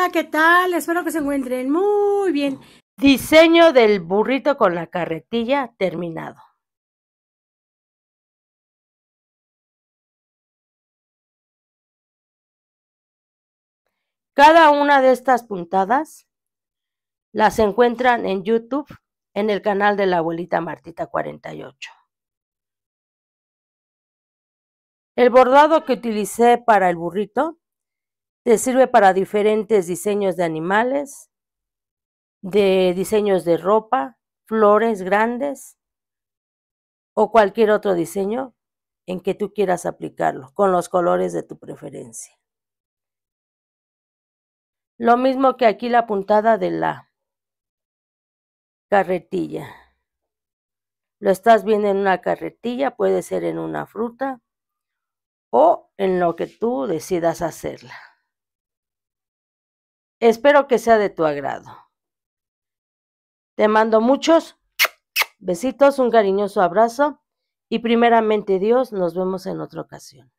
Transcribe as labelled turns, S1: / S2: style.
S1: Hola, ¿qué tal? Espero que se encuentren muy bien. Diseño del burrito con la carretilla terminado. Cada una de estas puntadas las encuentran en YouTube en el canal de la abuelita Martita 48. El bordado que utilicé para el burrito te sirve para diferentes diseños de animales, de diseños de ropa, flores grandes o cualquier otro diseño en que tú quieras aplicarlo, con los colores de tu preferencia. Lo mismo que aquí la puntada de la carretilla. Lo estás viendo en una carretilla, puede ser en una fruta o en lo que tú decidas hacerla. Espero que sea de tu agrado. Te mando muchos besitos, un cariñoso abrazo y primeramente Dios, nos vemos en otra ocasión.